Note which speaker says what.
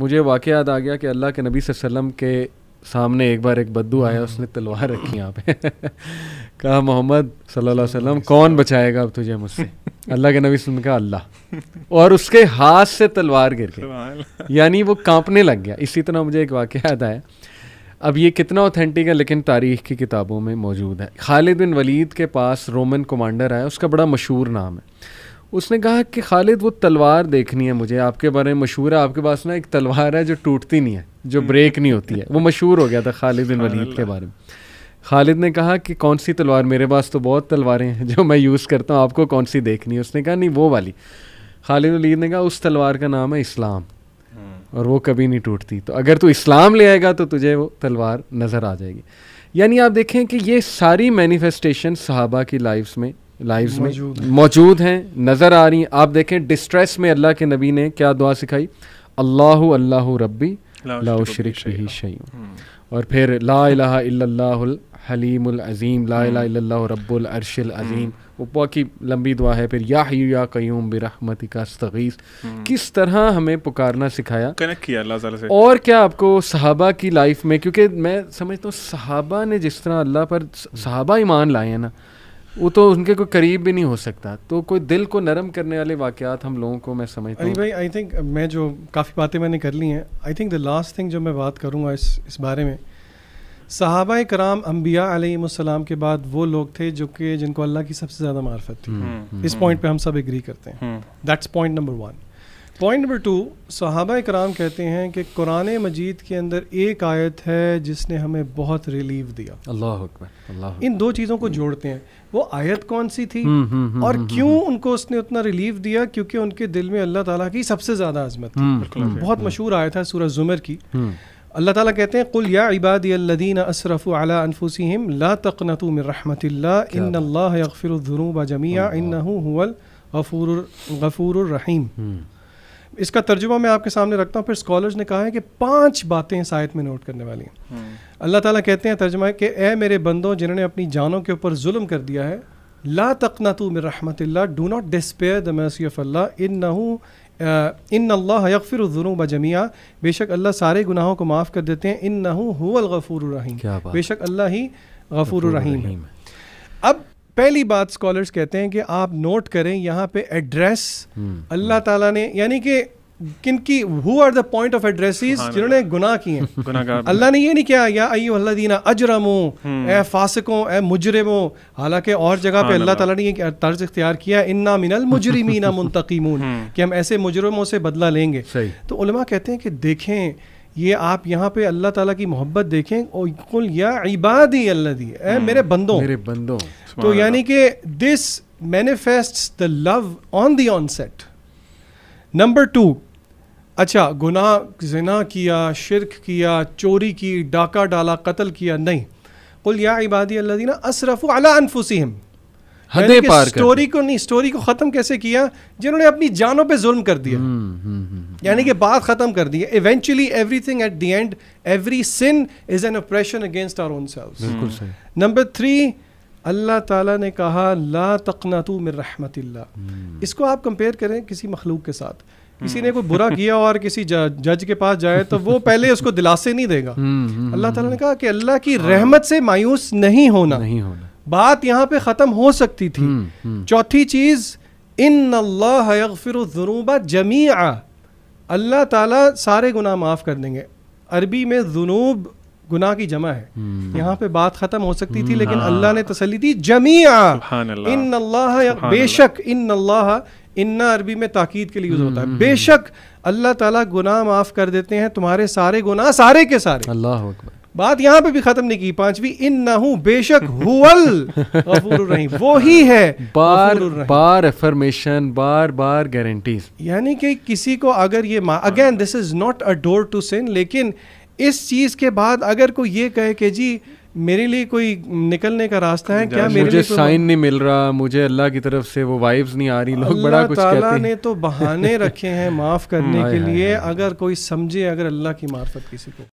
Speaker 1: मुझे वाक़ याद आ गया कि अल्लाह के नबी वसल्लम के सामने एक बार एक बद्दू आया हम्म। उसने तलवार रखी यहाँ पे कहा मोहम्मद सल्लल्लाहु अलैहि वसल्लम कौन बचाएगा अब तुझे मुझसे अल्लाह के नबी सुन का अल्लाह और उसके हाथ से तलवार गिर गई यानी वो कांपने लग गया इसी तरह मुझे एक वाक़ याद आया अब ये कितना ऑथेंटिक है लेकिन तारीख की किताबों में मौजूद है खालिद बिन वलीद के पास रोमन कमांडर आया उसका बड़ा मशहूर नाम है उसने कहा कि खालिद वो तलवार देखनी है मुझे आपके बारे में मशहूर है आपके पास ना एक तलवार है जो टूटती नहीं है जो हम्म। ब्रेक नहीं होती है वो मशहूर हो गया था खालिद बिन वलीद के बारे में खालिद ने कहा कि कौन सी तलवार मेरे पास तो बहुत तलवारें हैं जो मैं यूज़ करता हूँ आपको कौन सी देखनी है उसने कहा नहीं वो वाली खालिद वलीद ने कहा उस तलवार का नाम है इस्लाम हम्म। और वो कभी नहीं टूटती तो अगर तू इस्लाम ले आएगा तो तुझे वो तलवार नज़र आ जाएगी यानी आप देखें कि ये सारी मैनिफेस्टेशन सहाबा की लाइफ्स में लाइव्स में मौजूद हैं नज़र आ रही हैं आप देखें डिस्ट्रेस में अल्लाह के नबी ने क्या दुआ सिखाई अल्लाह अल्लाह रब्बी लाओ शरीक ही शही हम्म। और फिर ला हलीमुल अज़ीम हम्म। अज़ीम की लंबी दुआ है फिर या या कयूम बिरहमती का तगीस हम्म। किस तरह हमें पुकारना सिखाया
Speaker 2: कनेक्ट किया अल्लाह ताला से और
Speaker 1: क्या आपको सहाबा की लाइफ में क्योंकि मैं समझता हूँ सहाबा ने जिस तरह अल्लाह पर सहाबा ईमान लाए हैं ना वो तो उनके कोई करीब भी नहीं हो सकता तो कोई दिल को नरम करने वाले वाक़ात हम लोगों को मैं समझता अरे
Speaker 2: भाई आई थिंक मैं जो काफ़ी बातें मैंने कर ली हैं I think the last thing जो मैं बात करूँगा इस इस बारे में सहाबा कराम अम्बिया आलम के बाद वो लोग थे जो कि जिनको अल्लाह की सबसे ज़्यादा मार्फत थी हम्म, इस पॉइंट हम्म। पे हम सब एग्री करते हैं that's point number one point number two सहाबा कराम कहते हैं कि कुरान मजीद के अंदर एक आयत है जिसने हमें बहुत रिलीफ दिया
Speaker 1: अल्लाह अल्लाह
Speaker 2: इन दो चीज़ों को जोड़ते हैं वो आयत कौन सी थी हम्म, हम्म, हम्म, और क्यों उनको उसने उतना रिलीफ दिया क्योंकि उनके दिल में अल्लाह ताला की सबसे ज़्यादा आजमत
Speaker 1: थी बहुत
Speaker 2: मशहूर आयत है सूरज जुमर की अल्लाह ताला कहते हैं कुल या इबादी असरफ़ अला ला तकनतु मिन जमिया इन रहीम इसका तर्जुमा मैं आपके सामने रखता हूँ फिर स्कॉलर्स ने कहा है कि पांच बातें इस आयत में नोट करने वाली हैं हम्म। अल्लाह ताला कहते हैं तर्जुमा है कि ए मेरे बंदों जिन्होंने अपनी जानों के ऊपर जुल्म कर दिया है ला तकना तो मेर रहमत do not despair the mercy of Allah इन नहू इन अल्लाह यकफिर जुनू बजमिया बेशक अल्लाह सारे गुनाहों को माफ़ कर देते हैं इन नहू हुल रहीम बेशक अल्लाह ही गफ़ूर रहीम अब पहली बात स्कॉलर्स कहते हैं कि आप नोट करें यहाँ पे एड्रेस हम्म। अल्लाह ताला ने यानी कि किनकी who are the point of addresses जिन्होंने गुनाह किए हैं अल्लाह ने ये नहीं किया या अयो अल्लाह अल्लादीना अजरमो हम्म। ए फासको ए मुजरमो हालांकि और जगह पे अल्लाह ताला ने ये तर्ज इख्तियार किया इन्ना मिनल मुजरिमीना मुंतकीमून हम्म। कि हम ऐसे मुजरमों से बदला लेंगे तो उलमा कहते हैं कि देखें ये आप यहाँ पे अल्लाह ताला की मोहब्बत देखें और कुल या इबादी अल्लाह दी ए हम्म, मेरे बंदों मेरे
Speaker 1: बंदों तो यानी
Speaker 2: कि this manifest the love on the on set number two अच्छा गुनाह जना किया शिरक किया चोरी की डाका डाला कत्ल किया नहीं कुल या इबादी अल्लाह दी ना असरफ़ अला अनफुसिम स्टोरी को नहीं स्टोरी को ख़त्म कैसे किया जिन्होंने अपनी जानों पे जुल्म कर दिया हम्म, हम्म, यानी कि बात ख़त्म कर दी है eventually everything at the end every sin is an oppression against our own self number three अल्लाह ताला ने कहा ला तकनातू मिर रहमतिल्ला हम्म। इसको आप कंपेयर करें किसी मखलूक के साथ किसी ने हम्म। कोई बुरा किया और किसी जज के पास जाए तो वो पहले उसको दिलासे नहीं देगा हम्म, अल्लाह ताला ने कहा कि अल्लाह की हाँ। रहमत से मायूस नहीं होना नहीं होना बात यहाँ पे ख़त्म हो सकती थी चौथी चीज़ इन अल्लाह जमी आ अल्लाह ताला सारे गुनाह माफ़ कर देंगे अरबी में जुनूब गुनाह की जमा है hmm. यहाँ पे बात खत्म हो सकती hmm. थी हम्म, लेकिन हाँ। अल्लाह ने तसली दी जमिया
Speaker 1: इन अल्लाह बेशक
Speaker 2: इन अल्लाह इन्ना अरबी में ताकीद के लिए यूज़ होता है हम्म। बेशक अल्लाह ताला गुनाह माफ़ कर देते हैं तुम्हारे सारे गुनाह सारे के सारे अल्लाह बात यहाँ पे भी खत्म नहीं की पांचवी इन
Speaker 1: नहू बेशक हुवल रही वो ही है बार बार एफर्मेशन बार बार गारंटी
Speaker 2: यानी कि किसी को अगर ये again this is not a door to sin लेकिन इस चीज के बाद अगर कोई ये कहे कि जी मेरे लिए कोई निकलने का रास्ता है
Speaker 1: क्या मेरे मुझे साइन नहीं मिल रहा मुझे अल्लाह की तरफ से वो वाइब्स नहीं आ रही लोग बड़ा कुछ कहते हैं ने तो बहाने रखे हैं माफ करने के लिए
Speaker 2: अगर कोई समझे अगर अल्लाह की मार्फत किसी को